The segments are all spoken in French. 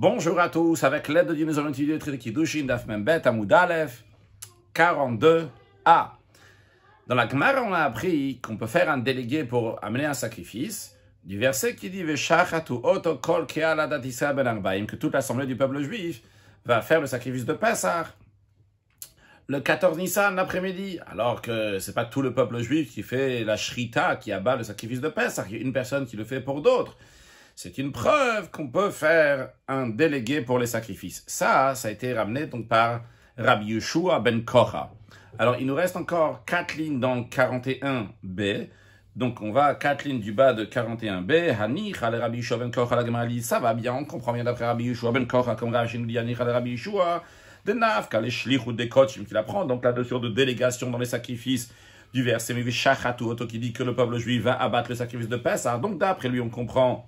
Bonjour à tous, avec l'aide de Dieu, nous allons étudier le traité Kiddushin 42a. Dans la Gemara, on a appris qu'on peut faire un délégué pour amener un sacrifice, du verset qui dit ben que toute l'assemblée du peuple juif va faire le sacrifice de Pessah le 14 Nissan l'après-midi, alors que ce n'est pas tout le peuple juif qui fait la shrita, qui abat le sacrifice de Pessah, il y a une personne qui le fait pour d'autres. C'est une preuve qu'on peut faire un délégué pour les sacrifices. Ça, ça a été ramené donc par Rabbi Yeshua ben Korah. Alors, il nous reste encore quatre lignes dans 41b. Donc, on va à quatre lignes du bas de 41b. Hanich al Rabbi Yeshua ben Korah la Ça va bien, on comprend bien d'après Rabbi Yeshua ben Korah, comme Rabbi nous dit al Rabbi Yeshua. De naf, les shlichu ou de kochim qu'il apprend. Donc, la notion de délégation dans les sacrifices du verset Mivishachatu qui dit que le peuple juif va abattre le sacrifice de Pessah. Donc, d'après lui, on comprend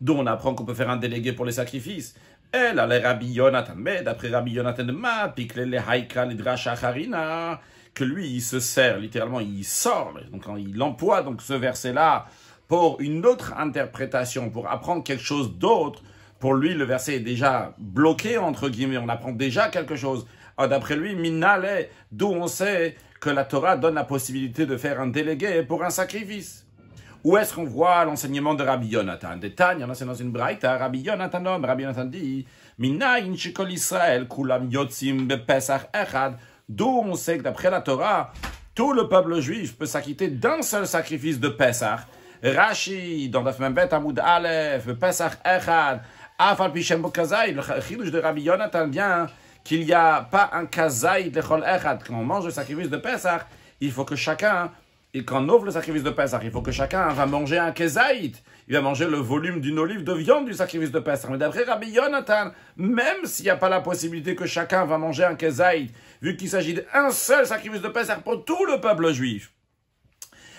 D'où on apprend qu'on peut faire un délégué pour les sacrifices. Elle a les Rabbi Yonatan, mais d'après Rabbi Yonatan Ma, le Haïka, le que lui, il se sert, littéralement, il sort, donc hein, il emploie donc ce verset-là pour une autre interprétation, pour apprendre quelque chose d'autre. Pour lui, le verset est déjà bloqué, entre guillemets, on apprend déjà quelque chose. Ah, d'après lui, Minale, d'où on sait que la Torah donne la possibilité de faire un délégué pour un sacrifice. Où est-ce qu'on voit l'enseignement de Rabbi Yonatan De Tanya, c'est dans une braïta, Rabbi Yonatan homme, Rabbi Yonatan dit, Israël, echad, d'où on sait que d'après la Torah, tout le peuple juif peut s'acquitter d'un seul sacrifice de Pesach. Rashi, dans Daf Membet Amoud Aleph, Pesach Echad, Afal Pishem Kazai, le chidouche de Rabbi Yonatan vient qu'il n'y a pas un kazaï de Chol Echad. Quand on mange le sacrifice de Pesach, il faut que chacun et on ouvre le sacrifice de Pesach, il faut que chacun va manger un kezaït. Il va manger le volume d'une olive de viande du sacrifice de Pesach. Mais d'après Rabbi Yonatan, même s'il n'y a pas la possibilité que chacun va manger un kezaït, vu qu'il s'agit d'un seul sacrifice de Pesach pour tout le peuple juif.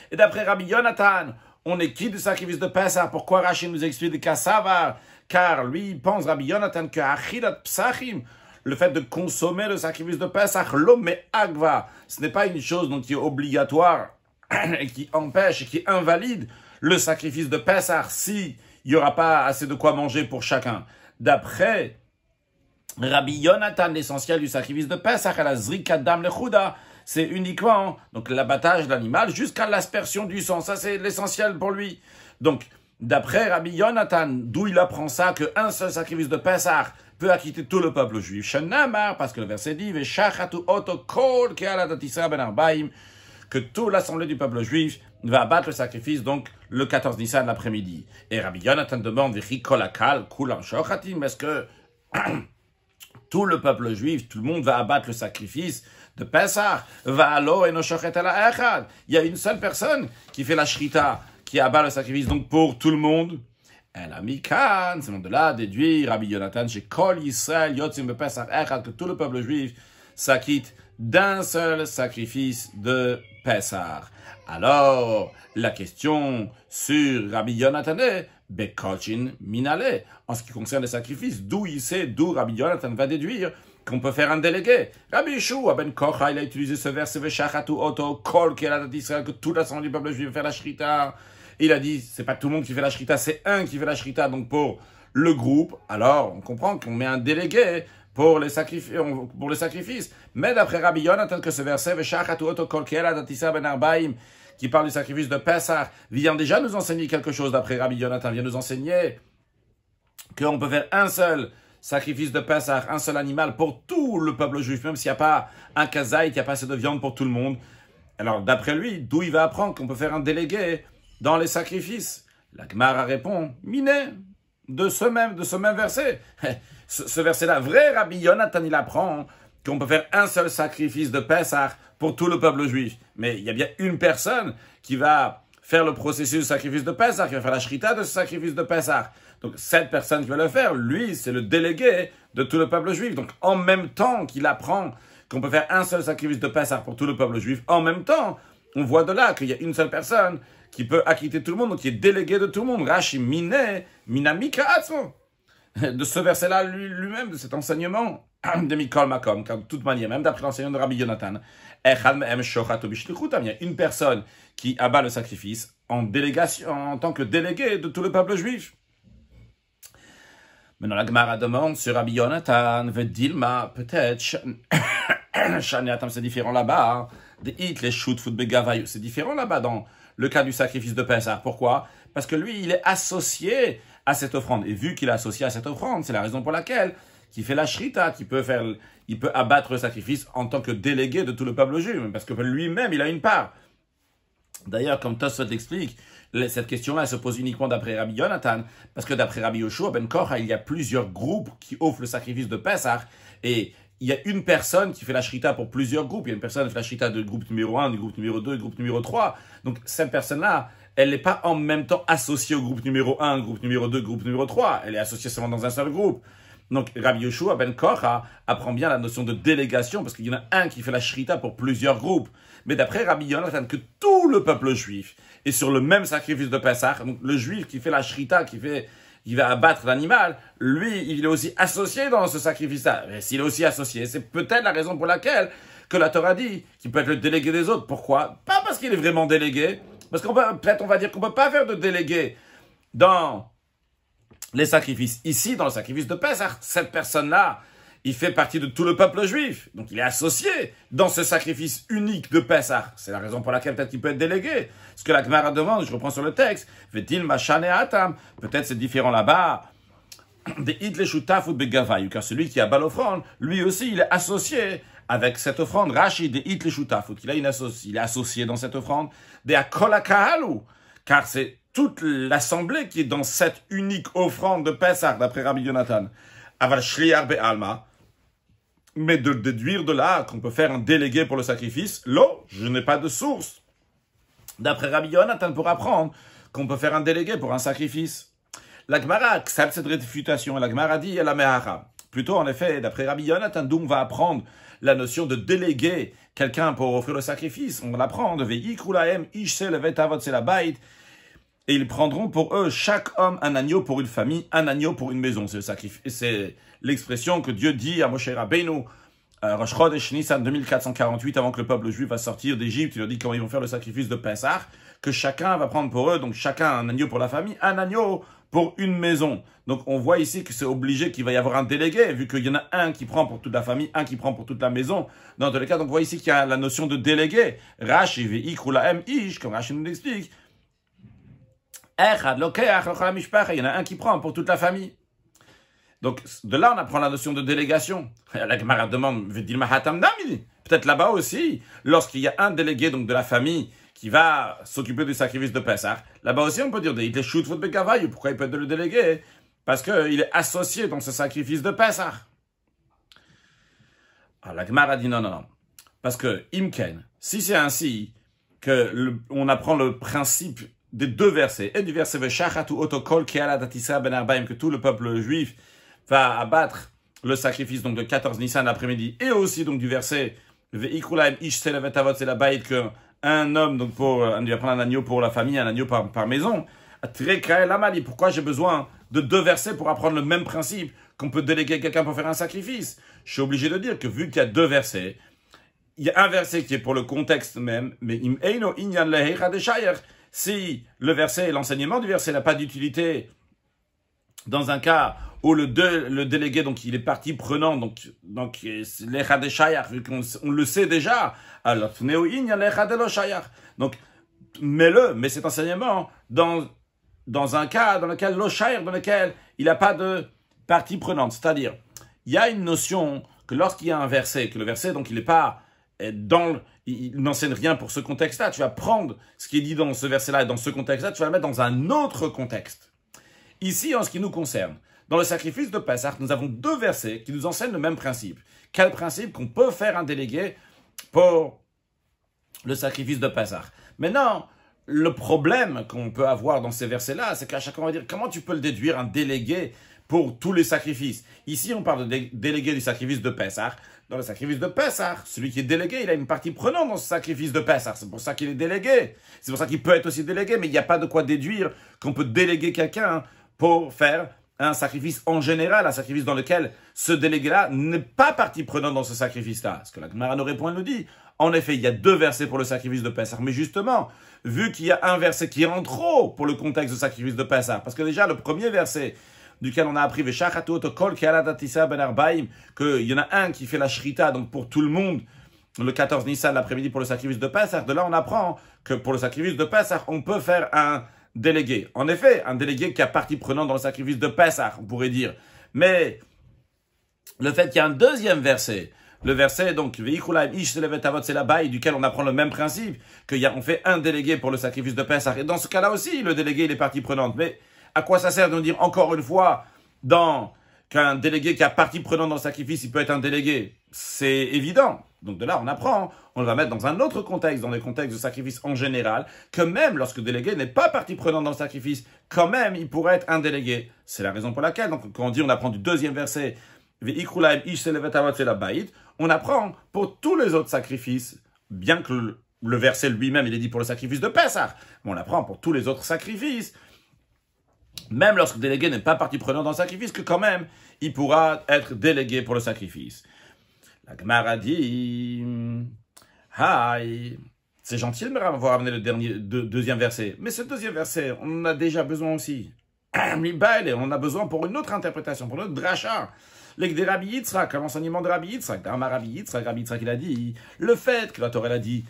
Et d'après Rabbi Yonatan, on est qui du sacrifice de Pesach Pourquoi Rachid nous explique qu'à savoir Car lui, il pense, Rabbi Yonatan, que achidat Psachim, le fait de consommer le sacrifice de Pesach, l'homme agva, ce n'est pas une chose dont qui est obligatoire et qui empêche et qui invalide le sacrifice de Pessah si n'y aura pas assez de quoi manger pour chacun. D'après Rabbi Yonatan, l'essentiel du sacrifice de Pessah à la le Chuda. c'est uniquement donc l'abattage l'animal jusqu'à l'aspersion du sang. Ça, c'est l'essentiel pour lui. Donc, d'après Rabbi Yonatan, d'où il apprend ça, qu'un seul sacrifice de Pessah peut acquitter tout le peuple juif. parce que le verset dit, « Veshachatu oto kol ben que toute l'assemblée du peuple juif va abattre le sacrifice, donc le 14 Nissan l'après-midi. Et Rabbi Yonatan demande, est-ce que tout le peuple juif, tout le monde va abattre le sacrifice de Pessah Il y a une seule personne qui fait la shrita, qui abat le sacrifice, donc pour tout le monde. Elle a c'est de là déduire Rabbi Yonatan Yotzim que tout le peuple juif s'acquitte d'un seul sacrifice de alors, la question sur Rabbi Yonatan Bekochin Minale, en ce qui concerne les sacrifices, d'où il sait, d'où Rabbi Yonatan va déduire qu'on peut faire un délégué. Rabbi Yeshua ben Kocha, il a utilisé ce verset, Veshachatu Oto, Kol, qui est que toute l'assemblée du peuple juif fait la shrita. Il a dit, c'est pas tout le monde qui fait la shrita, c'est un qui fait la shrita, donc pour le groupe, alors on comprend qu'on met un délégué euh, pour les, sacrifices, Mais d'après Rabbi Yonatan, que ce verset, ben qui parle du sacrifice de Pessah, vient déjà nous enseigner quelque chose d'après Rabbi Yonatan, vient nous enseigner qu'on peut faire un seul sacrifice de Pessah, un seul animal pour tout le peuple juif, même s'il n'y a pas un kazaï, qu'il n'y a pas assez de viande pour tout le monde. Alors d'après lui, d'où il va apprendre qu'on peut faire un délégué dans les sacrifices La Gemara répond, miné, de ce même, de ce même verset. ce, verset-là. Vrai Rabbi Yonatan, il apprend qu'on peut faire un seul sacrifice de Pessah pour tout le peuple juif. Mais il y a bien une personne qui va faire le processus de sacrifice de Pessah, qui va faire la shrita de ce sacrifice de Pessah. Donc cette personne qui va le faire, lui, c'est le délégué de tout le peuple juif. Donc en même temps qu'il apprend qu'on peut faire un seul sacrifice de Pessah pour tout le peuple juif, en même temps, on voit de là qu'il y a une seule personne qui peut acquitter tout le monde, donc qui est délégué de tout le monde. Rashi miné, minamika de ce verset-là lui-même, de cet enseignement de Mikol Makom, car de toute manière, même d'après l'enseignement de Rabbi Jonathan, une personne qui abat le sacrifice en délégation, en tant que délégué de tout le peuple juif. Maintenant, la Gemara demande sur Rabbi Jonathan, Vedilma, peut-être, c'est différent là-bas, hein. de Hit, les Shoot, Foot, c'est différent là-bas dans le cas du sacrifice de Pessah. Pourquoi Parce que lui, il est associé à cette offrande. Et vu qu'il est associé à cette offrande, c'est la raison pour laquelle qui fait la shrita, qui peut faire, il peut abattre le sacrifice en tant que délégué de tout le peuple juif, parce que lui-même, il a une part. D'ailleurs, comme Tosfot l'explique, cette question-là se pose uniquement d'après Rabbi Jonathan parce que d'après Rabbi Yoshua ben Korha, il y a plusieurs groupes qui offrent le sacrifice de Pesach, et il y a une personne qui fait la shrita pour plusieurs groupes. Il y a une personne qui fait la shrita du groupe numéro 1, du groupe numéro 2, du groupe numéro 3. Donc, cette personne-là, elle n'est pas en même temps associée au groupe numéro 1, groupe numéro 2, groupe numéro 3. Elle est associée seulement dans un seul groupe. Donc Rabbi Yoshua ben Korah apprend bien la notion de délégation parce qu'il y en a un qui fait la shrita pour plusieurs groupes. Mais d'après Rabbi Yonatan, que tout le peuple juif est sur le même sacrifice de Pessah, donc le juif qui fait la shrita, qui fait va abattre l'animal, lui, il est aussi associé dans ce sacrifice-là. S'il est aussi associé, c'est peut-être la raison pour laquelle que la Torah dit qu'il peut être le délégué des autres. Pourquoi Pas parce qu'il est vraiment délégué, parce qu'on peut, être on va dire qu'on ne peut pas faire de délégué dans les sacrifices. Ici, dans le sacrifice de Pesach, cette personne-là, il fait partie de tout le peuple juif. Donc il est associé dans ce sacrifice unique de Pesach. C'est la raison pour laquelle peut-être il peut être délégué. Ce que la Gemara demande, je reprends sur le texte, fait-il Peut-être c'est différent là-bas. Des car celui qui a l'offrande, lui aussi, il est associé avec cette offrande. Rashi et It qu'il il est associé dans cette offrande. De Akolakahalu, car c'est toute l'assemblée qui est dans cette unique offrande de Pessah, d'après Rabbi Jonathan. Aval mais de déduire de là qu'on peut faire un délégué pour le sacrifice, l'eau, je n'ai pas de source. D'après Rabbi Jonathan, pour apprendre qu'on peut faire un délégué pour un sacrifice. La Gemara accepte cette réfutation et la Gemara dit la Plutôt, en effet, d'après Rabbi Jonathan, d'où on va apprendre la notion de déléguer quelqu'un pour offrir le sacrifice. On l'apprend de Veikulaem, Ishsel, la Et ils prendront pour eux chaque homme un agneau pour une famille, un agneau pour une maison. C'est le sacrifice. C'est l'expression que Dieu dit à Moshe Rabbeinu, euh, Rosh Chodesh Nissan 2448, avant que le peuple juif va sortir d'Égypte, il leur dit comment ils vont faire le sacrifice de pesach que chacun va prendre pour eux, donc chacun un agneau pour la famille, un agneau pour une maison. Donc on voit ici que c'est obligé qu'il va y avoir un délégué, vu qu'il y en a un qui prend pour toute la famille, un qui prend pour toute la maison. Dans tous les cas, donc on voit ici qu'il y a la notion de délégué. Rashi ish, comme Rashi nous l'explique. il y en a un qui prend pour toute la famille. Donc de là, on apprend la notion de délégation. La Gemara demande, peut-être là-bas aussi, lorsqu'il y a un délégué donc de la famille qui va s'occuper du sacrifice de Pessah, là-bas aussi on peut dire il est shoot votre pourquoi il peut le déléguer Parce qu'il est associé dans ce sacrifice de Pessah. Alors ah, la Gemara dit non, non, non. Parce que, Imken, si c'est ainsi que on apprend le principe des deux versets, et du verset ou Otokol Ben que tout le peuple juif va abattre le sacrifice donc de 14 Nissan l'après-midi, et aussi donc du verset Veikulaim Ish que un homme, donc pour, euh, un agneau pour la famille, un agneau par, maison très la maison. Pourquoi j'ai besoin de deux versets pour apprendre le même principe qu'on peut déléguer quelqu'un pour faire un sacrifice Je suis obligé de dire que vu qu'il y a deux versets, il y a un verset qui est pour le contexte même, mais im eino inyan Si le verset l'enseignement du verset n'a pas d'utilité dans un cas où le, le délégué, donc il est partie prenant, donc, donc des vu qu'on on le sait déjà, alors Neoïn, les Donc, mets-le, mets cet enseignement dans, dans un cas dans lequel l'Oshayach, dans lequel il n'a pas de partie prenante. C'est-à-dire, il y a une notion que lorsqu'il y a un verset, que le verset, donc il n'est pas dans il n'enseigne rien pour ce contexte-là. Tu vas prendre ce qui est dit dans ce verset-là et dans ce contexte-là, tu vas le mettre dans un autre contexte. Ici, en ce qui nous concerne, dans le sacrifice de Pessah, nous avons deux versets qui nous enseignent le même principe. Quel principe qu'on peut faire un délégué pour le sacrifice de mais Maintenant, le problème qu'on peut avoir dans ces versets-là, c'est qu'à fois, on va dire comment tu peux le déduire un délégué pour tous les sacrifices. Ici, on parle de délégué du sacrifice de Pessah. Dans le sacrifice de Pessah, celui qui est délégué, il a une partie prenante dans ce sacrifice de Pessah. C'est pour ça qu'il est délégué. C'est pour ça qu'il peut être aussi délégué, mais il n'y a pas de quoi déduire qu'on peut déléguer quelqu'un pour faire un sacrifice en général, un sacrifice dans lequel ce délégué-là n'est pas partie prenante dans ce sacrifice-là. Ce que la Gemara nous répond, elle nous dit. En effet, il y a deux versets pour le sacrifice de Pessah, mais justement, vu qu'il y a un verset qui rentre trop pour le contexte du sacrifice de Pessah, parce que déjà, le premier verset duquel on a appris ben qu'il y en a un qui fait la shrita, donc pour tout le monde, le 14 Nissan l'après-midi pour le sacrifice de Pessah, de là on apprend que pour le sacrifice de Pessah, on peut faire un délégué. En effet, un délégué qui a partie prenante dans le sacrifice de Pessah, on pourrait dire. Mais le fait qu'il y a un deuxième verset, le verset donc c'est la duquel on apprend le même principe qu'on fait un délégué pour le sacrifice de Pessah. Et dans ce cas-là aussi, le délégué il est partie prenante. Mais à quoi ça sert de dire encore une fois dans qu'un délégué qui a partie prenante dans le sacrifice, il peut être un délégué C'est évident. Donc de là, on apprend, hein. on va mettre dans un autre contexte, dans des contextes de sacrifice en général, que même lorsque délégué n'est pas partie prenante dans le sacrifice, quand même, il pourrait être un délégué. C'est la raison pour laquelle, donc quand on dit, on apprend du deuxième verset, on apprend pour tous les autres sacrifices, bien que le, verset lui-même, il est dit pour le sacrifice de Pessah, mais on apprend pour tous les autres sacrifices, même lorsque délégué n'est pas partie prenante dans le sacrifice, que quand même, il pourra être délégué pour le sacrifice. La Gemara dit Hi C'est gentil de m'avoir amené le dernier, deuxième verset. Mais ce deuxième verset, on en a déjà besoin aussi. On a besoin pour une autre interprétation, pour notre dracha. L'Egde Rabbi Yitzhak, l'enseignement de Rabbi Yitzhak, Dharma Rabbi Yitzhak, Rabbi Yitzhak, il a dit, le fait que la Torah, a dit,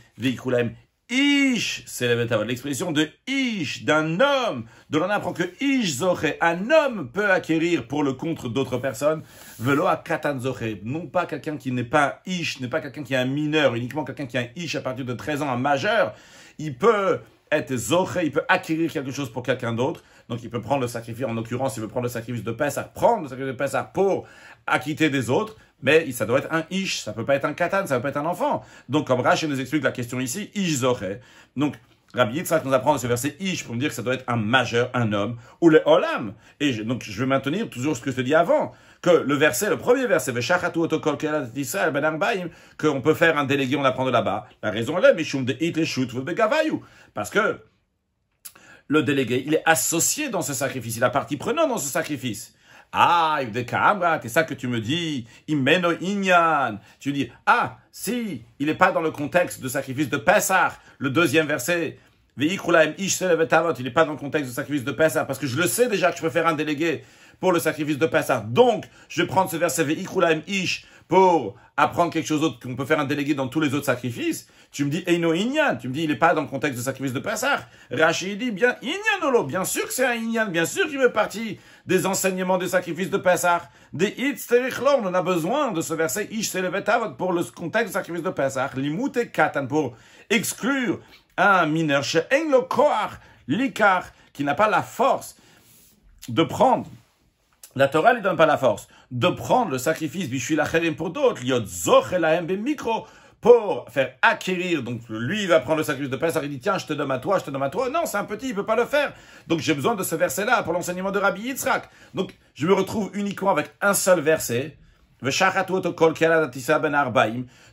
Ish, c'est l'expression de Ish, d'un homme. De on apprend que Ish zoche, un homme peut acquérir pour le compte d'autres personnes, velo à katan Non pas quelqu'un qui n'est pas Ish, n'est pas quelqu'un qui est un mineur, uniquement quelqu'un qui a un Ish à partir de 13 ans, un majeur. Il peut être zoré, il peut acquérir quelque chose pour quelqu'un d'autre. Donc il peut prendre le sacrifice, en l'occurrence, il peut prendre le sacrifice de à prendre le sacrifice de Pessah pour acquitter des autres. Mais ça doit être un ish, ça peut pas être un katan, ça peut pas être un enfant. Donc comme Rashi nous explique la question ici, ish zoré. Donc Rabbi Yitzhak nous apprend dans ce verset ish pour nous dire que ça doit être un majeur, un homme, ou le olam. Et donc je vais maintenir toujours ce que je te dis avant, que le verset, le premier verset, ben qu'on peut faire un délégué, on apprend de là-bas. La raison est mishum de it Parce que le délégué, il est associé dans ce sacrifice, il a partie prenante dans ce sacrifice. Ah, c'est ça que tu me dis. Imeno Inyan. Tu dis, ah, si, il n'est pas dans le contexte de sacrifice de Pessah, le deuxième verset. il n'est pas dans le contexte de sacrifice de Pessah, parce que je le sais déjà que je peux faire un délégué pour le sacrifice de Pessah. Donc, je vais prendre ce verset Ish pour apprendre quelque chose d'autre qu'on peut faire un délégué dans tous les autres sacrifices. Tu me dis eh tu me dis il n'est pas dans le contexte de sacrifice de Pessah. Rachid dit bien Inyanolo, oh, bien sûr que c'est un Inyan, bien sûr qu'il fait partie des enseignements du sacrifice de Pessah. Des on a besoin de ce verset Ish pour le contexte du sacrifice de Pesach. Limute Katan pour exclure un mineur chez l'Ikar, qui n'a pas la force de prendre la Torah ne lui donne pas la force de prendre le sacrifice, pour d'autres, Liot zoch et la micro, pour faire acquérir. Donc lui, il va prendre le sacrifice de Pessah, il dit tiens, je te donne à toi, je te donne à toi. Non, c'est un petit, il peut pas le faire. Donc j'ai besoin de ce verset-là pour l'enseignement de Rabbi Yitzhak. Donc je me retrouve uniquement avec un seul verset, ben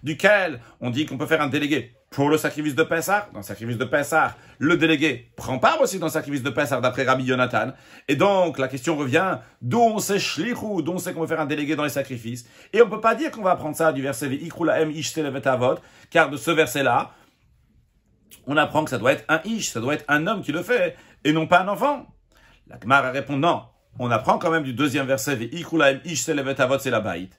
duquel on dit qu'on peut faire un délégué pour le sacrifice de Pessah, dans le sacrifice de Pessah, le délégué prend part aussi dans le sacrifice de Pessah d'après Rabbi Jonathan. Et donc, la question revient, d'où on sait dont d'où on sait qu'on veut faire un délégué dans les sacrifices. Et on peut pas dire qu'on va apprendre ça du verset Ikrulaem vote car de ce verset-là, on apprend que ça doit être un ish, ça doit être un homme qui le fait, et non pas un enfant. La répondant répond non. On apprend quand même du deuxième verset, Ikrulaem Ish vote c'est la baït.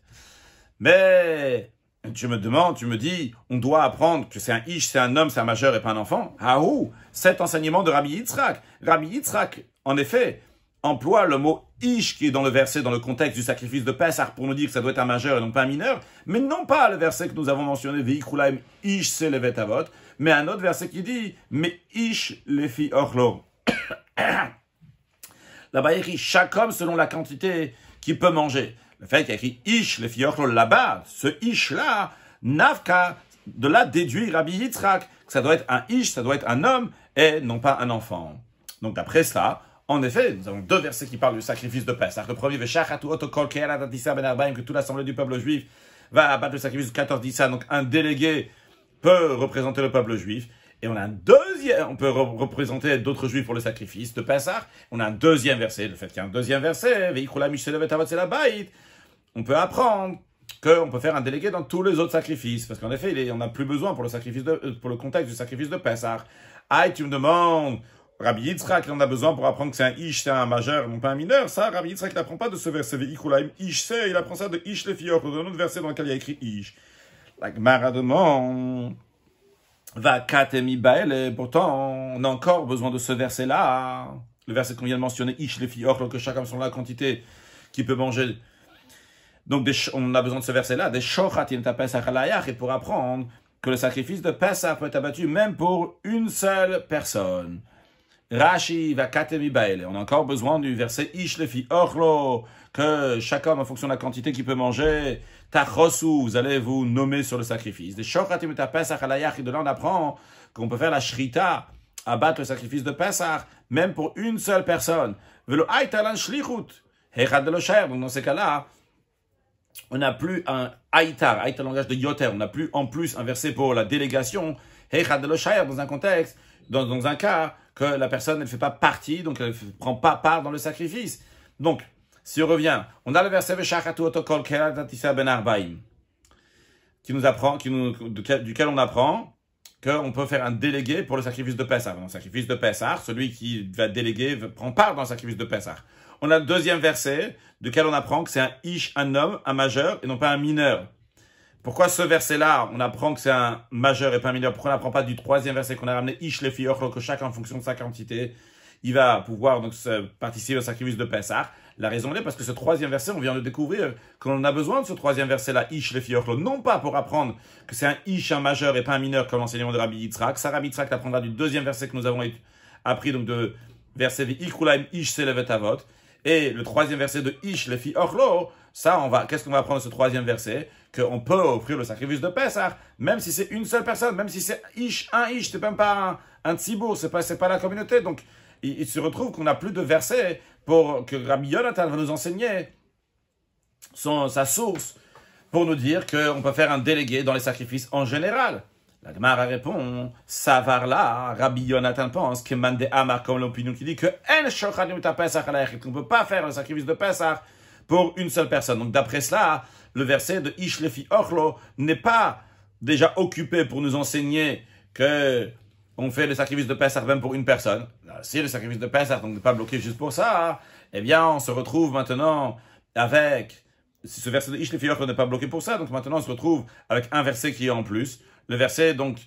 Mais, tu me demandes, tu me dis, on doit apprendre que c'est un ish, c'est un homme, c'est un majeur et pas un enfant. Ah ou cet enseignement de Rabbi Yitzhak. Rabbi Yitzhak, en effet, emploie le mot ish qui est dans le verset, dans le contexte du sacrifice de Pessah pour nous dire que ça doit être un majeur et non pas un mineur, mais non pas le verset que nous avons mentionné, ish se avot, mais un autre verset qui dit, mais ish lefi orlo. Là-bas, écrit chaque homme selon la quantité qu'il peut manger. Le fait qu'il y a écrit Ish, le fiochlol là-bas, ce Ish-là, Navka, de là déduit Rabbi Yitzhak, que ça doit être un Ish, ça doit être un homme, et non pas un enfant. Donc d'après cela, en effet, nous avons deux versets qui parlent du sacrifice de Pesach. Le premier, ben que toute l'assemblée du peuple juif va abattre le sacrifice du 14 Dissa, donc un délégué peut représenter le peuple juif. Et on a un deuxième, on peut représenter d'autres juifs pour le sacrifice de Pessah. On a un deuxième verset, le fait qu'il y a un deuxième verset, on peut apprendre qu'on peut faire un délégué dans tous les autres sacrifices. Parce qu'en effet, il y on n'a plus besoin pour le, sacrifice euh, pour le contexte du sacrifice de Pessah. Aïe, tu me demandes, Rabbi Yitzchak, il en a besoin pour apprendre que c'est un ish, c'est un majeur, non pas un mineur. Ça, Rabbi Yitzchak n'apprend pas de ce verset, ish, il apprend ça de ish le dans un autre verset dans lequel il y a écrit ish. La Gemara demande va et pourtant on a encore besoin de ce verset-là, le verset qu'on vient de mentionner, Ish les que chacun son la quantité qui peut manger. Donc on a besoin de ce verset-là, des et pour apprendre que le sacrifice de Pesach peut être abattu même pour une seule personne. Rashi va baele On a encore besoin du verset Ish orlo, que chaque homme, en fonction de la quantité qui peut manger, vous allez vous nommer sur le sacrifice. Des et de là on apprend qu'on peut faire la Shrita, abattre le sacrifice de Pesach, même pour une seule personne. donc dans ces cas-là, on n'a plus un aïtar, Aitar langage de Yoter, on n'a plus en plus un verset pour la délégation, dans un contexte, dans, dans, un cas que la personne ne fait pas partie, donc elle ne prend pas part dans le sacrifice. Donc, si on revient, on a le verset ben qui nous apprend, qui nous, duquel on apprend qu'on peut faire un délégué pour le sacrifice de Pessah. Dans le sacrifice de Pessah, celui qui va déléguer prend part dans le sacrifice de Pessah. On a le deuxième verset duquel on apprend que c'est un ish, un homme, un majeur et non pas un mineur. Pourquoi ce verset-là, on apprend que c'est un majeur et pas un mineur Pourquoi on n'apprend pas du troisième verset qu'on a ramené ish le que chacun en fonction de sa quantité il va pouvoir donc participer au sacrifice de Pessah. La raison est parce que ce troisième verset, on vient de découvrir qu'on a besoin de ce troisième verset-là, Ish le non pas pour apprendre que c'est un Ish, un majeur et pas un mineur comme l'enseignement de Rabbi Yitzhak. Ça, Rabbi Yitzhak l'apprendra du deuxième verset que nous avons appris, donc de verset Ikulaim Ish à Avot. Et le troisième verset de Ish le filles ça, on va, qu'est-ce qu'on va apprendre de ce troisième verset Qu'on peut offrir le sacrifice de Pessah, même si c'est une seule personne, même si c'est Ish, un Ish, c'est même pas un, un c'est pas, c'est pas la communauté. Donc, il, se retrouve qu'on n'a plus de versets pour, que Rabbi Yonatan va nous enseigner son, sa source pour nous dire qu'on peut faire un délégué dans les sacrifices en général. La Gemara répond, Savarla, Rabbi Yonatan pense que Mande Amar, comme l'opinion qui dit que qu'on ne peut pas faire le sacrifice de Pesach pour une seule personne. Donc d'après cela, le verset de Ishlefi Ochlo n'est pas déjà occupé pour nous enseigner que on fait le sacrifice de Pesach même pour une personne si le sacrifice de Pesach n'est pas bloqué juste pour ça, hein. eh bien, on se retrouve maintenant avec, ce verset de Ishlefior n'est pas bloqué pour ça, donc maintenant on se retrouve avec un verset qui est en plus. Le verset, donc,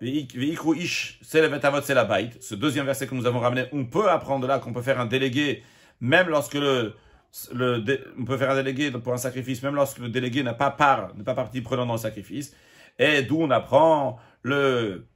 Ish, c'est le Betavot, c'est la Bait. Ce deuxième verset que nous avons ramené, on peut apprendre là qu'on peut faire un délégué, même lorsque le, on peut faire un délégué pour un sacrifice, même lorsque le délégué n'a pas part, n'est pas partie prenant dans le sacrifice. Et d'où on apprend le,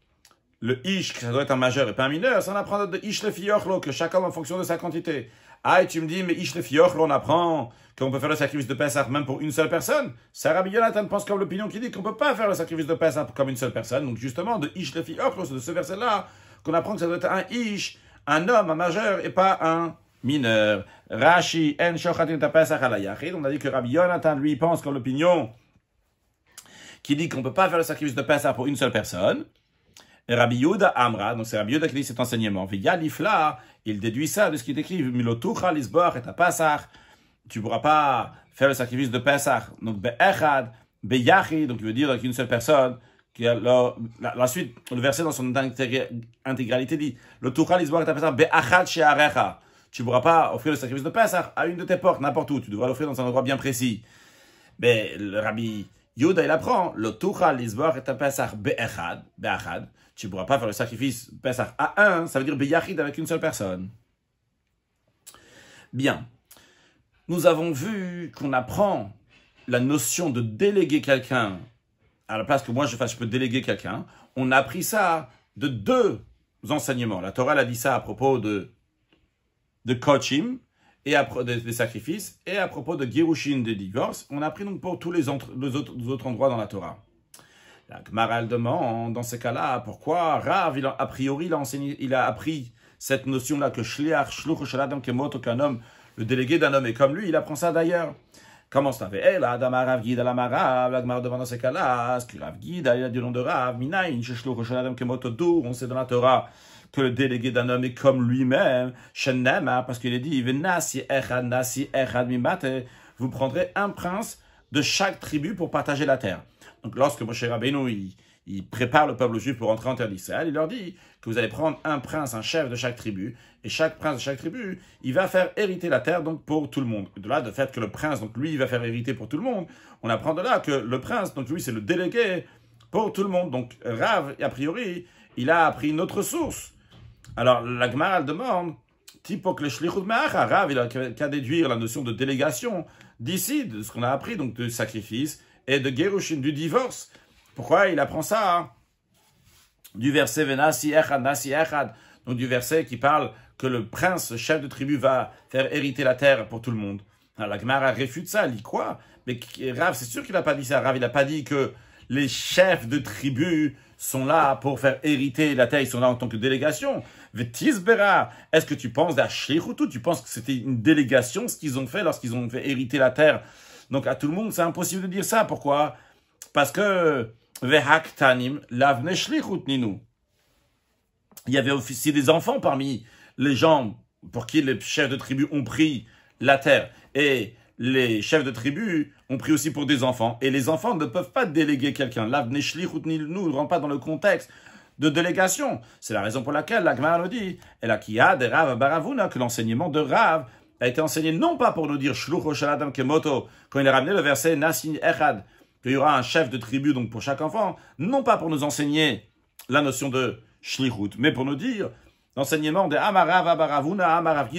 le ish, ça doit être un majeur et pas un mineur, ça on apprend de ish le fiyochlo que chacun en fonction de sa quantité. Ah, et tu me dis, mais ish le fiyochlo on apprend qu'on peut faire le sacrifice de Pessah même pour une seule personne. Rabbi Yonatan pense comme l'opinion qui dit qu'on peut pas faire le sacrifice de Pessah comme une seule personne. Donc justement, de ish le fiyochlo c'est de ce verset-là qu'on apprend que ça doit être un ish, un homme, un majeur et pas un mineur. Rashi, en shochatin ta on a dit que Rabbi Yonatan, lui, pense comme l'opinion qui dit qu'on peut pas faire le sacrifice de Pessah pour une seule personne. Rabbi Yehuda Amra, donc c'est Rabbi Yehuda qui dit cet enseignement. il déduit ça de ce qu'il écrit. Milotucha est et Pesach. Tu pourras pas faire le sacrifice de Pesach. Donc be'echad, be'yachi, donc il veut dire qu'une seule personne. Qui a la, la, suite, le verset dans son intégralité dit Le Tucha et Pesach be'achad she'arecha. Tu pourras pas offrir le sacrifice de Pesach à une de tes portes, n'importe où. Tu devras l'offrir dans un endroit bien précis. Mais le Rabbi Yehuda, il apprend Le lisbor est et Pesach be'echad, be'achad tu ne pourras pas faire le sacrifice Pesach à un, ça veut dire Beyachid avec une seule personne. Bien. Nous avons vu qu'on apprend la notion de déléguer quelqu'un à la place que moi je fasse, je peux déléguer quelqu'un. On a appris ça de deux enseignements. La Torah a dit ça à propos de, de coaching et à, des, des, sacrifices et à propos de Girushin, des divorces. On a appris donc pour tous les autres endroits dans la Torah. La Gmaral demande, dans ces cas-là, pourquoi Rav, il a, a priori, il a, il a appris cette notion-là que Shliach, Shluch, Shaladam, Kemot, qu'un le délégué d'un homme est comme lui, il apprend ça d'ailleurs. Comment ça fait Eh, la Dama Rav Guide, la la Gmar demande dans ces cas-là, ce que Rav Guide, il a du nom de Rav, Minaïn, Shluch, Shaladam, Kemot, on sait dans la Torah que le délégué d'un homme est comme lui-même, parce qu'il est dit, Nasi, vous prendrez un prince de chaque tribu pour partager la terre. Donc lorsque Moshe Rabbeinu, il, prépare le peuple juif pour entrer en terre d'Israël, il leur dit que vous allez prendre un prince, un chef de chaque tribu, et chaque prince de chaque tribu, il va faire hériter la terre donc pour tout le monde. De là, de fait que le prince, donc lui, il va faire hériter pour tout le monde, on apprend de là que le prince, donc lui, c'est le délégué pour tout le monde. Donc Rav, a priori, il a appris une autre source. Alors la Gemara demande, le Rav, il a qu'à déduire la notion de délégation d'ici, de ce qu'on a appris, donc de sacrifice et de Gerushin, du divorce. Pourquoi il apprend ça hein? Du verset Venasi Echad, donc du verset qui parle que le prince, chef de tribu, va faire hériter la terre pour tout le monde. la Gemara réfute ça, elle dit quoi Mais Rav, c'est sûr qu'il n'a pas dit ça. Rav, il n'a pas dit que les chefs de tribu sont là pour faire hériter la terre, ils sont là en tant que délégation. Vetisbera, est-ce que tu penses à Tu penses que c'était une délégation ce qu'ils ont fait lorsqu'ils ont fait hériter la terre donc à tout le monde, c'est impossible de dire ça. Pourquoi Parce que Il y avait aussi des enfants parmi les gens pour qui les chefs de tribu ont pris la terre. Et les chefs de tribu ont pris aussi pour des enfants. Et les enfants ne peuvent pas déléguer quelqu'un. Lavne nous ne rentre pas dans le contexte de délégation. C'est la raison pour laquelle la Gemara nous dit, a qui a de Rav Baravuna, que l'enseignement de Rav a été enseigné non pas pour nous dire Shaladam Kemoto, quand il a ramené le verset Nasin Echad, qu'il y aura un chef de tribu donc pour chaque enfant, non pas pour nous enseigner la notion de Shlichut, mais pour nous dire l'enseignement de Amarav Abaravuna Amarav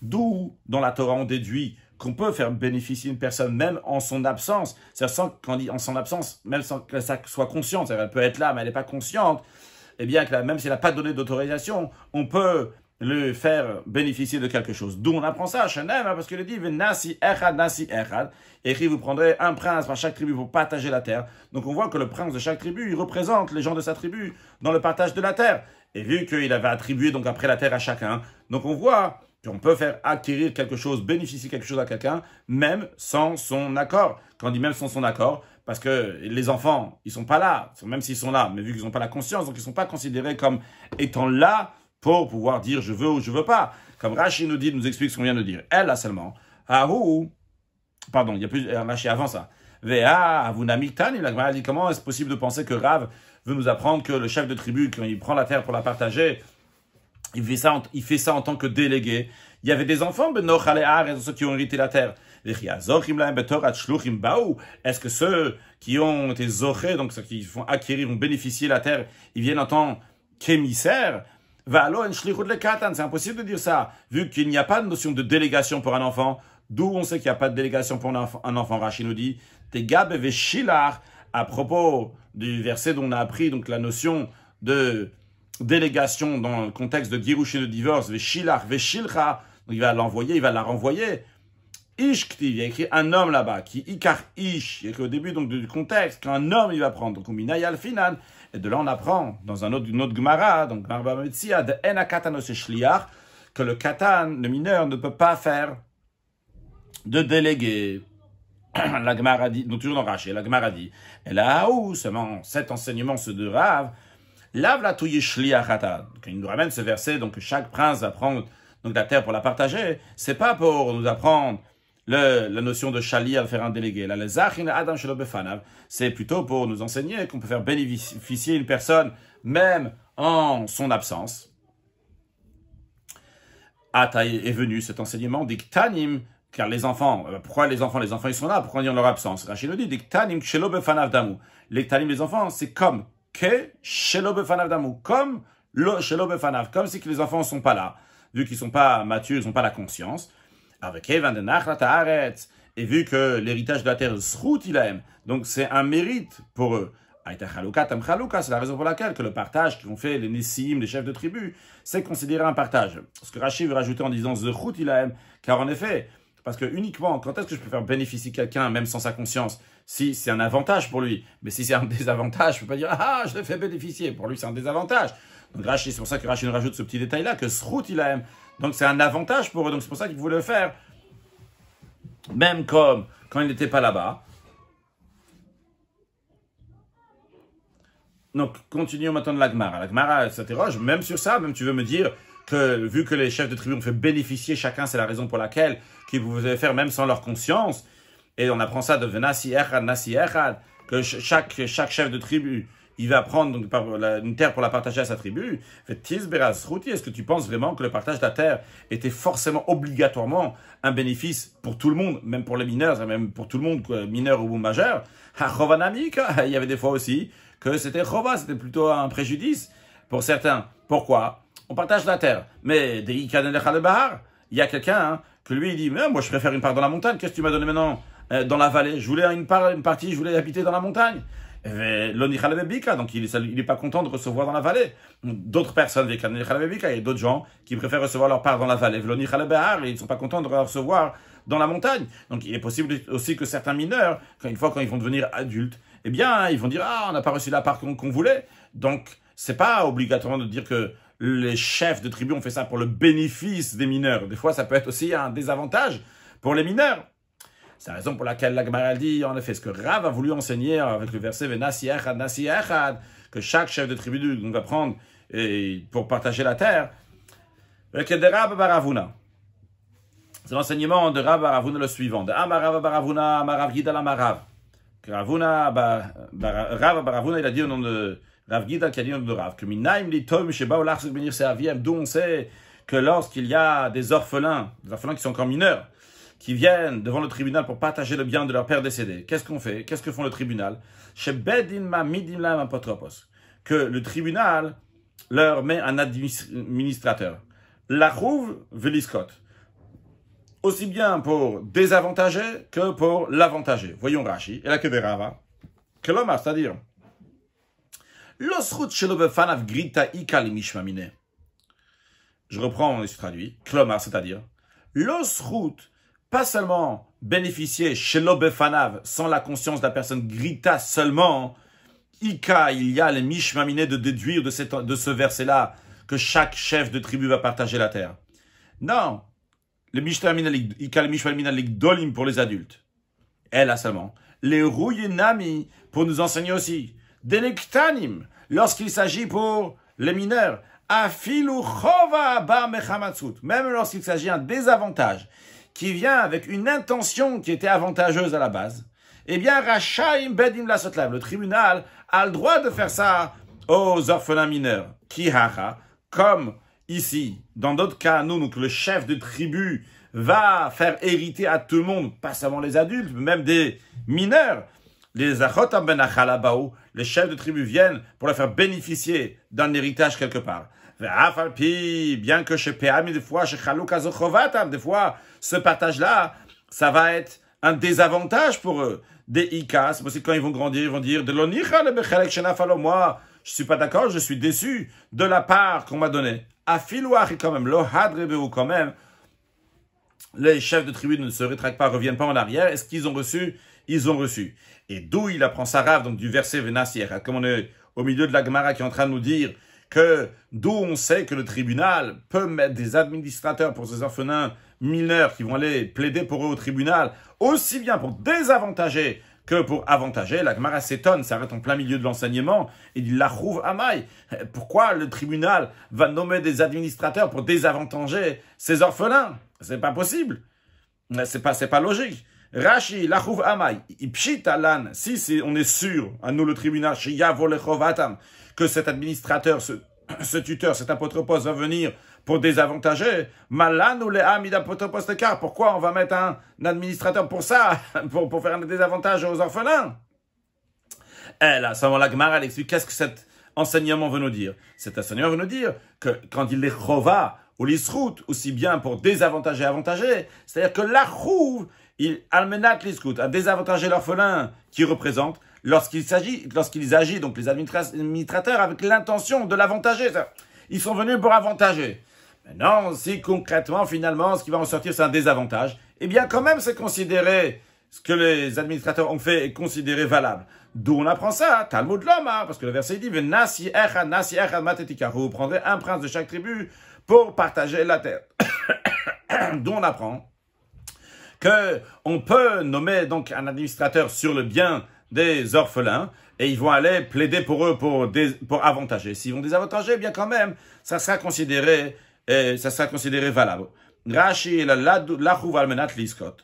d'où dans la Torah on déduit qu'on peut faire bénéficier une personne même en son absence, c'est-à-dire sans, en son absence, même sans que ça soit consciente, elle peut être là mais elle n'est pas consciente, et eh bien, que même s'il n'a pas donné d'autorisation, on peut le faire bénéficier de quelque chose. D'où on apprend ça à hein, parce qu'il dit Nasi Echad, Nasi Echad, écrit vous prendrez un prince par chaque tribu pour partager la terre. Donc on voit que le prince de chaque tribu, il représente les gens de sa tribu dans le partage de la terre. Et vu qu'il avait attribué donc après la terre à chacun, donc on voit qu'on peut faire acquérir quelque chose, bénéficier quelque chose à quelqu'un, même sans son accord. Quand on dit même sans son accord, parce que les enfants, ils sont pas là, même s'ils sont là, mais vu qu'ils n'ont pas la conscience, donc ils sont pas considérés comme étant là pour pouvoir dire je veux ou je veux pas. Comme Rashi nous dit, nous explique ce qu'on vient de dire. Elle, là seulement. Ahou. Pardon, il y a plus euh, rachid » avant ça. Vea, avunamitan, il a dit comment est-ce possible de penser que Rav veut nous apprendre que le chef de tribu, quand il prend la terre pour la partager, il fait ça en, il fait ça en tant que délégué. Il y avait des enfants, Benoch ceux qui ont hérité la terre. Est-ce que ceux qui ont été zochés, donc ceux qui font acquérir, vont bénéficier la terre, ils viennent en tant qu'émissaires c'est impossible de dire ça, vu qu'il n'y a pas de notion de délégation pour un enfant. D'où on sait qu'il n'y a pas de délégation pour un enfant. Un enfant Rachid nous dit, à propos du verset dont on a appris, donc la notion de délégation dans le contexte de giruchin de divorce, il va l'envoyer, il va la renvoyer il y a écrit un homme là-bas, qui Ikar Ish, il y a au début donc, du contexte, qu'un homme il va prendre. Donc, et de là on apprend, dans un autre, une autre Gemara, donc Marba a de Enakatanos Shliar, que le Katan, le mineur, ne peut pas faire de délégué. la Gemara dit, donc toujours dans Raché, la Gemara dit, et là où, seulement cet enseignement, se de Rav, Lave la touille shliachata. Il nous ramène ce verset, donc chaque prince va prendre donc, la terre pour la partager. C'est pas pour nous apprendre la notion de chali à faire un délégué. Là, adam c'est plutôt pour nous enseigner qu'on peut faire bénéficier une personne même en son absence. Ata est venu cet enseignement d'Iktanim, car les enfants, euh, pourquoi les enfants Les enfants, ils sont là, pourquoi on dit en leur absence Rachid nous dit d'Iktanim shelo befanav damu. L'Iktanim, les enfants, c'est comme que shelo befanav damu, comme shelo befanav, comme si que les enfants ne sont pas là, vu qu'ils ne sont pas matures, ils n'ont pas la conscience. Avec Evan de Nachlat et vu que l'héritage de la terre est il aime, donc c'est un mérite pour eux. C'est la raison pour laquelle que le partage qu'ont fait les Nessim, les chefs de tribu, c'est considéré un partage. Ce que Rachid veut rajouter en disant Zechut car en effet, parce que uniquement, quand est-ce que je peux faire bénéficier quelqu'un, même sans sa conscience Si c'est un avantage pour lui, mais si c'est un désavantage, je ne peux pas dire Ah, ah je le fais bénéficier. Pour lui, c'est un désavantage. Donc Rachid, c'est pour ça que Rachid rajoute ce petit détail-là, que il aime. Donc c'est un avantage pour eux. Donc c'est pour ça qu'ils voulaient le faire. Même comme quand ils n'étaient pas là-bas. Donc continuons maintenant de la L'agmara La s'interroge même sur ça. Même tu veux me dire que vu que les chefs de tribu ont fait bénéficier chacun, c'est la raison pour laquelle qu'ils pouvaient faire même sans leur conscience. Et on apprend ça de Venasi Echad, Nasi Echad, que chaque, chaque chef de tribu il va prendre donc, une terre pour la partager à sa tribu. Est-ce que tu penses vraiment que le partage de la terre était forcément obligatoirement un bénéfice pour tout le monde, même pour les mineurs, même pour tout le monde, mineur ou majeur Il y avait des fois aussi que c'était chova, c'était plutôt un préjudice pour certains. Pourquoi On partage la terre. Mais il y a quelqu'un hein, que lui, dit, moi je préfère une part dans la montagne, qu'est-ce que tu m'as donné maintenant euh, Dans la vallée, je voulais une, une partie, je voulais habiter dans la montagne. Euh, donc il n'est pas content de recevoir dans la vallée. D'autres personnes, il y a d'autres gens qui préfèrent recevoir leur part dans la vallée. Et ils ne sont pas contents de recevoir dans la montagne. Donc il est possible aussi que certains mineurs, une fois quand ils vont devenir adultes, eh bien ils vont dire ah on n'a pas reçu la part qu'on voulait. Donc c'est pas obligatoirement de dire que les chefs de tribu ont fait ça pour le bénéfice des mineurs. Des fois ça peut être aussi un désavantage pour les mineurs. C'est la raison pour laquelle la Gemara dit, en effet, ce que Rav a voulu enseigner avec le verset nasi que chaque chef de tribu doit va prendre et, pour partager la terre. C'est l'enseignement de Rav Baravuna le suivant. De Amarav Baravuna, Amarav Gidal Amarav. Ravuna, Rav Baravuna, il a dit au nom de Rav Gidal, qui a dit au nom de Rav, que Minaim Litom, Shebaolach, Benir Seaviem, d'où on sait que lorsqu'il y a des orphelins, des orphelins qui sont encore mineurs, qui viennent devant le tribunal pour partager le bien de leur père décédé, qu'est-ce qu'on fait Qu'est-ce que font le tribunal Que le tribunal leur met un administrateur. La rouve veliscote. Aussi bien pour désavantager que pour l'avantager. Voyons Rashi. Et la Rava. Que l'homme c'est-à-dire. Je reprends, je traduis. Klomar, c'est-à-dire. L'osrout pas seulement bénéficier chez fanav » sans la conscience de la personne, grita seulement, Ika, il y a les mishmaminé de déduire de, cette, de ce verset-là que chaque chef de tribu va partager la terre. Non, le Ika, le mishmaminé dolim pour les adultes. Elle a seulement. Les rouyenami pour nous enseigner aussi. Delectanim, lorsqu'il s'agit pour les mineurs. Afilu chova bar mechamatsut, même lorsqu'il s'agit d'un désavantage qui vient avec une intention qui était avantageuse à la base, eh bien, Rachaim Bedim le tribunal, a le droit de faire ça aux orphelins mineurs. Kihara, comme ici, dans d'autres cas, nous, donc le chef de tribu va faire hériter à tout le monde, pas seulement les adultes, mais même des mineurs. Les Achotam Ben les chefs de tribu viennent pour leur faire bénéficier d'un héritage quelque part bien que chez des fois, chez des fois, ce partage-là, ça va être un désavantage pour eux. Des ikas. c'est possible quand ils vont grandir, ils vont dire, de l'onicha moi, je suis pas d'accord, je suis déçu de la part qu'on m'a donnée. Afilouach, quand même, quand même, les chefs de tribu ne se rétractent pas, reviennent pas en arrière. Est-ce qu'ils ont reçu Ils ont reçu. Et d'où il apprend sa rave, donc du verset Venasier, comme on est au milieu de la Gemara qui est en train de nous dire que d'où on sait que le tribunal peut mettre des administrateurs pour ces orphelins mineurs qui vont aller plaider pour eux au tribunal, aussi bien pour désavantager que pour avantager. La Gemara s'étonne, s'arrête en plein milieu de l'enseignement et dit « La rouve Pourquoi le tribunal va nommer des administrateurs pour désavantager ces orphelins C'est pas possible. C'est pas, c'est pas logique. Rashi, la rouve Ipshit alan. Si, on est sûr, à nous le tribunal, « que cet administrateur, ce, tuteur, cet apotropos va venir pour désavantager. Malan ou amis d'apotropos de car. Pourquoi on va mettre un, administrateur pour ça, pour, faire un désavantage aux orphelins Elle, là, ça moment-là, gmar elle explique qu'est-ce que cet enseignement veut nous dire. Cet enseignement veut nous dire que quand il les rova ou les route aussi bien pour désavantager et avantager, c'est-à-dire que la rouve, il almenat scouts, à désavantager l'orphelin qui représente, lorsqu'il s'agit, lorsqu'ils agissent, donc les administrateurs, avec l'intention de l'avantager. Ils sont venus pour avantager. Maintenant, si concrètement, finalement, ce qui va en sortir, c'est un désavantage, eh bien, quand même, c'est considéré, ce que les administrateurs ont fait est considéré valable. D'où on apprend ça, hein, Talmud l'homme hein, parce que le verset dit, vous prendrez un prince de chaque tribu pour partager la terre. D'où on apprend que on peut nommer donc un administrateur sur le bien des orphelins et ils vont aller plaider pour eux pour, des, pour avantager. S'ils vont désavantager, bien quand même, ça sera considéré, euh, ça sera considéré valable. Rashi la liskot.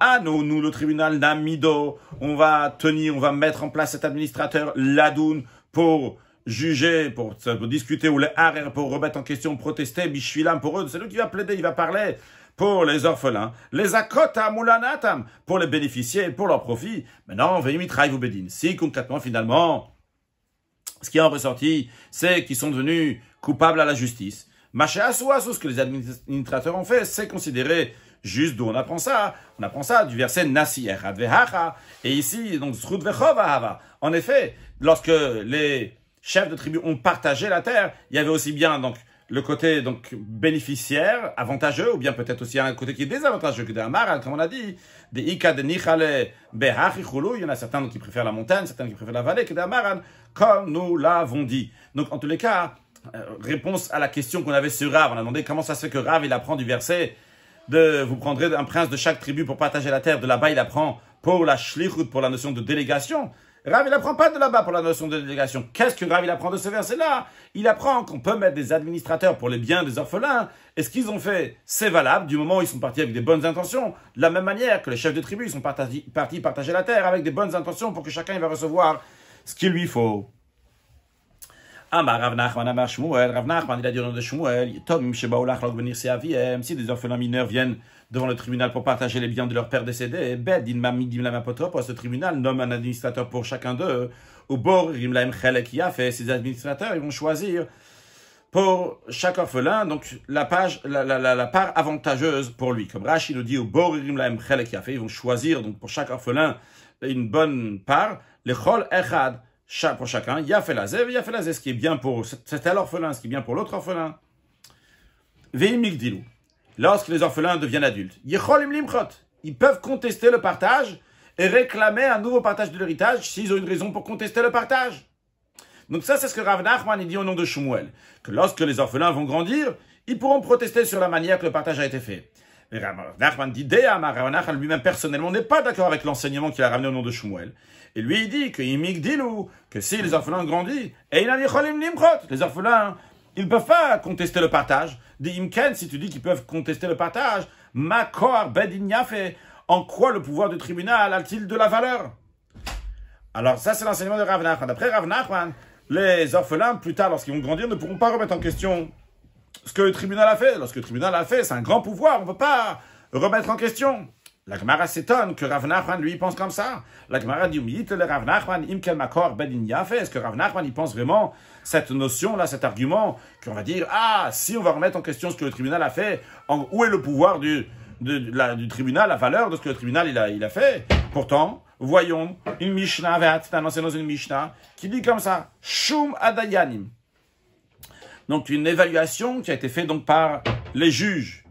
Ah non, nous, le tribunal d'Amido, on va tenir, on va mettre en place cet administrateur ladoun pour juger, pour, discuter, ou les pour remettre en question, protester, bishvilam pour eux. C'est lui qui va plaider, il va parler pour les orphelins, les akota mulanatam, pour les bénéficier pour leur profits. Maintenant, veimitraï vous bedin. Si concrètement, finalement, ce qui est en ressorti, c'est qu'ils sont devenus coupables à la justice. Machéasua, ce que les administrateurs ont fait, c'est considéré juste d'où on apprend ça. On apprend ça du verset Nasir, et ici, donc, En effet, lorsque les chefs de tribu ont partagé la terre, il y avait aussi bien, donc, le côté donc bénéficiaire, avantageux, ou bien peut-être aussi un côté qui est désavantageux que comme on a dit, des des il y en a certains qui préfèrent la montagne, certains qui préfèrent la vallée que comme nous l'avons dit. Donc en tous les cas, euh, réponse à la question qu'on avait sur Rav, on a demandé comment ça se fait que Rav, il apprend du verset de vous prendrez un prince de chaque tribu pour partager la terre, de là-bas il apprend pour la shlichut, pour la notion de délégation. Rav, il apprend pas de là-bas pour la notion de délégation. Qu'est-ce que Rav, il apprend de ce verset-là Il apprend qu'on peut mettre des administrateurs pour les biens des orphelins. Et ce qu'ils ont fait, c'est valable du moment où ils sont partis avec des bonnes intentions. De la même manière que les chefs de tribu, ils sont partis, partager la terre avec des bonnes intentions pour que chacun il va recevoir ce qu'il lui faut. des orphelins mineurs viennent devant le tribunal pour partager les biens de leur père décédé, Bed, ce tribunal nomme un administrateur pour chacun d'eux, ou Bor, et ces administrateurs, ils vont choisir pour chaque orphelin, donc la, page, la, part avantageuse pour lui. Comme Rachid nous dit, ou Bor, ils vont choisir donc pour chaque orphelin une bonne part, le Chol Echad, pour chacun, la zev. ce qui est bien pour cet orphelin, ce qui est bien pour l'autre orphelin. Veimigdilou lorsque les orphelins deviennent adultes. Ils peuvent contester le partage et réclamer un nouveau partage de l'héritage s'ils ont une raison pour contester le partage. Donc ça, c'est ce que Rav Nachman dit au nom de Shmuel, que lorsque les orphelins vont grandir, ils pourront protester sur la manière que le partage a été fait. Mais Rav Nachman dit, Rav Nachman lui-même personnellement n'est pas d'accord avec l'enseignement qu'il a ramené au nom de Shmuel. Et lui, il dit que que si les orphelins grandissent, et il a les orphelins, ils ne peuvent pas contester le partage. Des Imken, si tu dis qu'ils peuvent contester le partage, Makor fait en quoi le pouvoir du tribunal a-t-il de la valeur Alors ça, c'est l'enseignement de Rav Nachman. Après Rav les orphelins, plus tard, lorsqu'ils vont grandir, ne pourront pas remettre en question ce que le tribunal a fait. Lorsque le tribunal a fait, c'est un grand pouvoir, on ne peut pas remettre en question. La Gemara s'étonne que Rav Nachman, lui, pense comme ça. La Gemara dit, le Rav Nachman, imkel makor ben Est-ce que Rav Nachman, il pense vraiment cette notion-là, cet argument, qu'on va dire, ah, si on va remettre en question ce que le tribunal a fait, où est le pouvoir du, du tribunal, la valeur de ce que le tribunal, a, il a fait Pourtant, voyons une Mishnah, annoncé dans une Mishnah, qui dit comme ça, Shum Adayanim. Donc, une évaluation qui a été faite donc par les juges.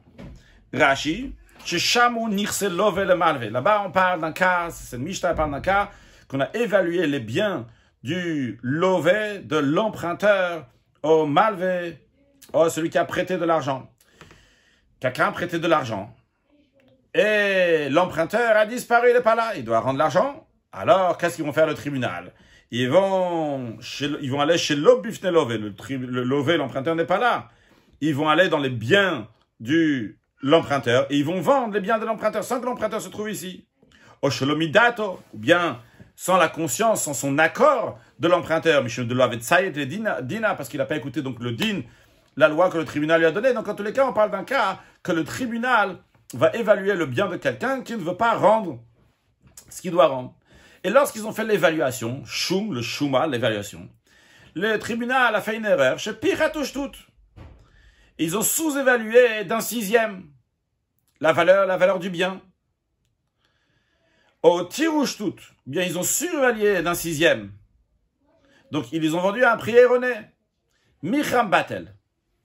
Rashi, Là-bas, on parle d'un cas, c'est Mishnah parle d'un cas qu'on a évalué les biens du lové, de l'emprunteur au malvé, au celui qui a prêté de l'argent. Quelqu'un a prêté de l'argent. Et l'emprunteur a disparu, il n'est pas là. Il doit rendre l'argent. Alors, qu'est-ce qu'ils vont faire le tribunal ils vont, ils vont aller chez l'obufne lové. le lové, l'emprunteur n'est pas là. Ils vont aller dans les biens du l'emprunteur et ils vont vendre les biens de l'emprunteur sans que l'emprunteur se trouve ici. Osholomidato, ou bien sans la conscience, sans son accord de l'emprunteur. Michel de le dina, dina, parce qu'il n'a pas écouté donc le din, la loi que le tribunal lui a donnée. Donc en tous les cas, on parle d'un cas que le tribunal va évaluer le bien de quelqu'un qui ne veut pas rendre ce qu'il doit rendre. Et lorsqu'ils ont fait l'évaluation, shum, le shuma, l'évaluation, le tribunal a fait une erreur chez Piratouche ils ont sous-évalué d'un sixième la valeur, la valeur du bien. Au tout, eh bien ils ont surévalué d'un sixième. Donc ils les ont vendus à un prix erroné. Micham Batel,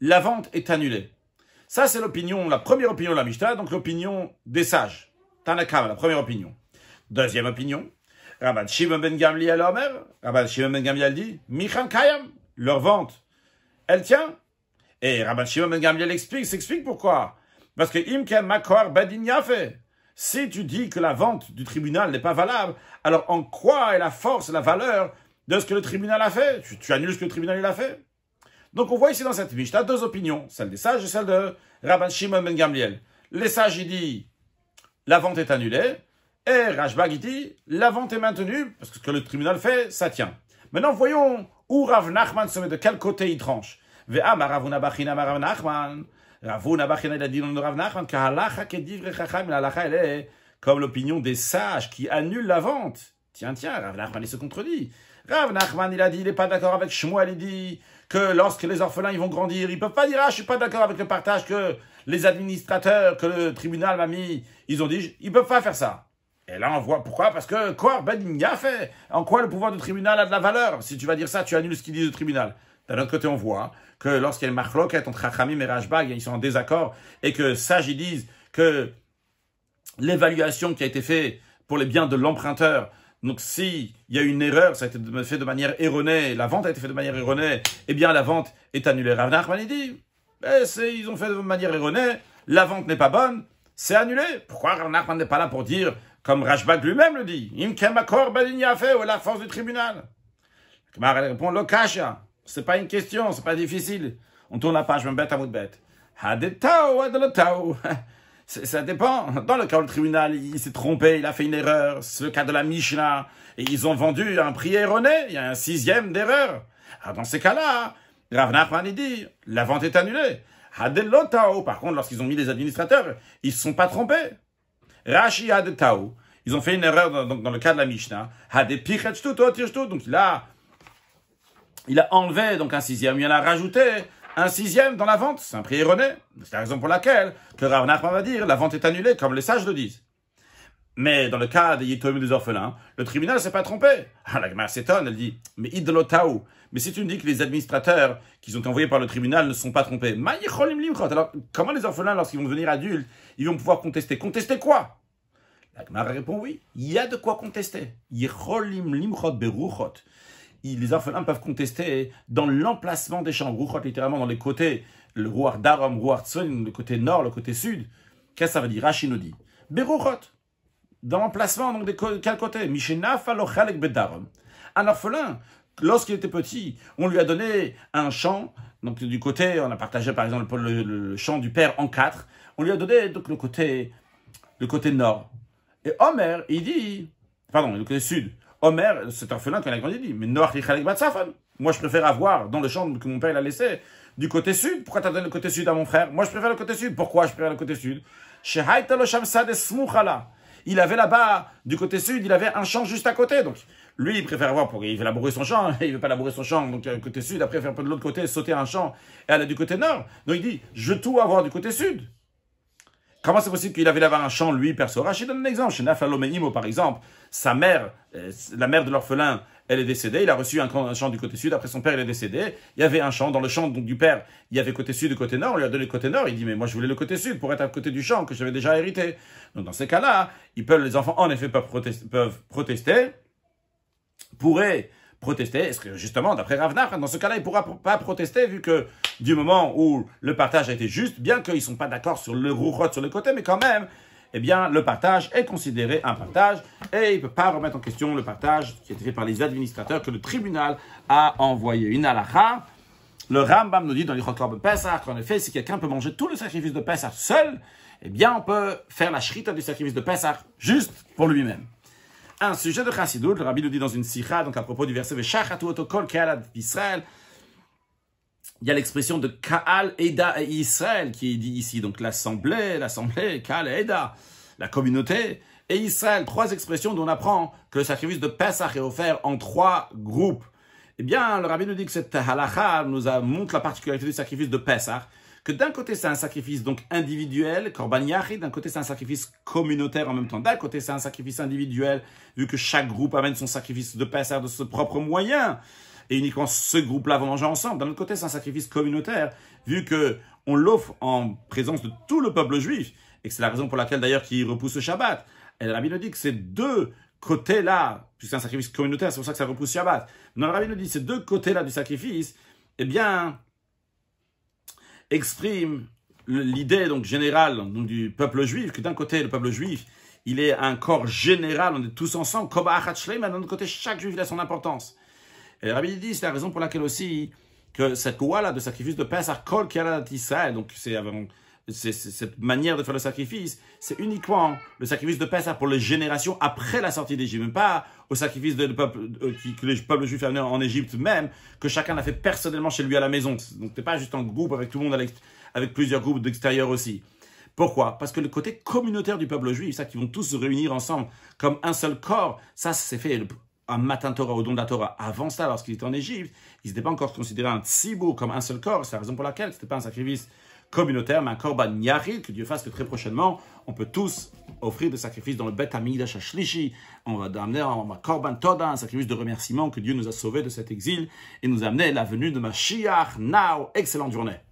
la vente est annulée. Ça c'est l'opinion, la première opinion de la Mishnah, donc l'opinion des sages. Tanakam, la première opinion. Deuxième opinion, Rabban Shimon ben Gamliel Rabban Shimon ben Gamliel dit, Micham Kayam, leur vente, elle tient, et eh, Rabban Shimon ben Gamliel explique, s'explique pourquoi. Parce que imken makor badin ben yafe. Si tu dis que la vente du tribunal n'est pas valable, alors en quoi est la force, la valeur de ce que le tribunal a fait tu, annules ce que le tribunal a fait. Donc on voit ici dans cette tu as deux opinions, celle des sages et celle de Rabban Shimon ben Gamliel. Les sages, ils disent, la vente est annulée, et Rajbag, il dit, la vente est maintenue, parce que ce que le tribunal fait, ça tient. Maintenant, voyons où Rav Nachman se met, de quel côté il tranche comme l'opinion des sages qui annulent la vente. Tiens, tiens, Rav Nachman, il se contredit. Rav Nachman, il a dit, il n'est pas d'accord avec Shmuel, il dit que lorsque les orphelins ils vont grandir, ils ne peuvent pas dire, ah, je suis pas d'accord avec le partage que les administrateurs, que le tribunal m'a mis, ils ont dit, ils ne peuvent pas faire ça. Et là, on voit pourquoi, parce que quoi, Ben fait En quoi le pouvoir du tribunal a de la valeur Si tu vas dire ça, tu annules ce qu'il dit du tribunal. D'un autre côté, on voit que lorsqu'il y a entre Chachamim et Rajbag, ils sont en désaccord, et que Sage, ils disent que l'évaluation qui a été faite pour les biens de l'emprunteur, donc s'il y a une erreur, ça a été fait de manière erronée, la vente a été faite de manière erronée, eh bien la vente est annulée. Rav Nachman dit, eh, ils ont fait de manière erronée, la vente n'est pas bonne, c'est annulé. Pourquoi Rav Nachman n'est pas là pour dire, comme Rajbag lui-même le dit, « Im fait ou la force du tribunal » Kmar répond « Lo c'est pas une question, c'est pas difficile. On tourne la page, même bête à bout de bête. Ça dépend. Dans le cas où le tribunal il s'est trompé, il a fait une erreur, c'est le cas de la Mishnah, et ils ont vendu un prix erroné, il y a un sixième d'erreur. Dans ces cas-là, Rav Nachman dit, la vente est annulée. Hadelotao, par contre, lorsqu'ils ont mis les administrateurs, ils se sont pas trompés. Rashi tao ils ont fait une erreur dans, le cas de la Mishnah. donc là, il a enlevé donc un sixième, il en a rajouté un sixième dans la vente. C'est un prix erroné. C'est la raison pour laquelle que Rav Nachman va dire la vente est annulée, comme les sages le disent. Mais dans le cas des des orphelins, le tribunal s'est pas trompé. Ah, la Gemara s'étonne, elle dit, mais idlotao Mais si tu me dis que les administrateurs qu'ils ont envoyés par le tribunal ne sont pas trompés, alors comment les orphelins, lorsqu'ils vont devenir adultes, ils vont pouvoir contester Contester quoi La Gemara répond oui, il y a de quoi contester. Yicholim limchot beruchot les orphelins peuvent contester dans l'emplacement des champs. Ruchot, littéralement dans les côtés, le Rouard Darom, le côté nord, le côté sud. Qu'est-ce que ça veut dire Rashi nous dit dans l'emplacement, donc de quel côté Bedarom. Un orphelin, lorsqu'il était petit, on lui a donné un champ, donc du côté, on a partagé par exemple le, champ du père en quatre, on lui a donné donc le côté, le côté nord. Et Homer, il dit, pardon, le côté sud. Omer, cet un qui a grandi, dit, mais Moi, je préfère avoir dans le champ que mon père l'a laissé du côté sud. Pourquoi t'as donné le côté sud à mon frère Moi, je préfère le côté sud. Pourquoi je préfère le côté sud il avait là-bas, du côté sud, il avait un champ juste à côté. Donc, lui, il préfère avoir, pour, il veut labourer son champ, il veut pas labourer son champ, donc, euh, côté sud, après, faire un peu de l'autre côté, sauter un champ, et aller du côté nord. Donc, il dit, je veux tout avoir du côté sud. Comment c'est possible qu'il avait d'avoir un champ, lui, perso Rachid donne un exemple. Chez Nafalo par exemple, sa mère, euh, la mère de l'orphelin, elle est décédée. Il a reçu un, champ du côté sud. Après son père, il est décédé. Il y avait un champ. Dans le champ donc, du père, il y avait côté sud et côté nord. On lui a donné le côté nord. Il dit, mais moi, je voulais le côté sud pour être à côté du champ que j'avais déjà hérité. Donc, dans ces cas-là, ils peuvent, les enfants, en effet, peuvent protester, peuvent protester pourraient protester. est que, justement, d'après Ravenard, dans ce cas-là, il ne pourra pas protester, vu que du moment où le partage a été juste, bien qu'ils ne sont pas d'accord sur le rourotte sur le côté, mais quand même, eh bien, le partage est considéré un partage et il ne peut pas remettre en question le partage qui a été fait par les administrateurs que le tribunal a envoyé. Une le Rambam nous dit dans l'Ichot de Pessah qu'en effet, si quelqu'un peut manger tout le sacrifice de Pessah seul, eh bien, on peut faire la shrita du sacrifice de Pessah juste pour lui-même. Ah, un sujet de chassidut, Le rabbi nous dit dans une sicha donc à propos du verset Veshachatu otokol ke'alad Israël. Il y a l'expression de Kaal Eda et Israël qui est dit ici. Donc l'assemblée, l'assemblée, Kaal Eda, la communauté et Israël. Trois expressions dont on apprend que le sacrifice de Pesach est offert en trois groupes. Eh bien, le rabbi nous dit que cette halakha nous montre la particularité du sacrifice de Pesach que d'un côté c'est un sacrifice donc individuel, Korban Yahri, d'un côté c'est un sacrifice communautaire en même temps, d'un côté c'est un sacrifice individuel, vu que chaque groupe amène son sacrifice de passer de ses propres moyens, et uniquement ce groupe-là vont manger ensemble. D'un autre côté c'est un sacrifice communautaire, vu que on l'offre en présence de tout le peuple juif, et que c'est la raison pour laquelle d'ailleurs qu'il repousse le Shabbat. Et la Rabbi nous dit que ces deux côtés-là, puisque c'est un sacrifice communautaire, c'est pour ça que ça repousse Shabbat. Non, la Rabbi nous dit ces deux côtés-là du sacrifice, eh bien, exprime l'idée donc générale du peuple juif, que d'un côté, le peuple juif, il est un corps général, on est tous ensemble, comme mais d'un autre côté, chaque juif, a son importance. Et rabbi dit, c'est la raison pour laquelle aussi, que cette loi-là de sacrifice de Pesach, Kol Israël, donc c'est avant cette manière de faire le sacrifice, c'est uniquement le sacrifice de Pessah pour les générations après la sortie d'Égypte, même pas au sacrifice de, peuple, euh, qui, que le peuple juif a en Égypte même, que chacun a fait personnellement chez lui à la maison. Donc t'es pas juste en groupe avec tout le monde, avec, plusieurs groupes d'extérieur aussi. Pourquoi Parce que le côté communautaire du peuple juif, ça qu'ils vont tous se réunir ensemble comme un seul corps, ça s'est fait un matin Torah au don de la Torah. Avant ça, lorsqu'il était en Égypte, ils n'étaient pas encore considérés un tzibou comme un seul corps. C'est la raison pour laquelle ce n'était pas un sacrifice communautaire, mais un Korban que Dieu fasse que très prochainement, on peut tous offrir des sacrifices dans le Bet Amidash On va amener un Corban Korban Toda, un sacrifice de remerciement que Dieu nous a sauvés de cet exil et nous amener à la venue de Mashiach. Now, excellente journée.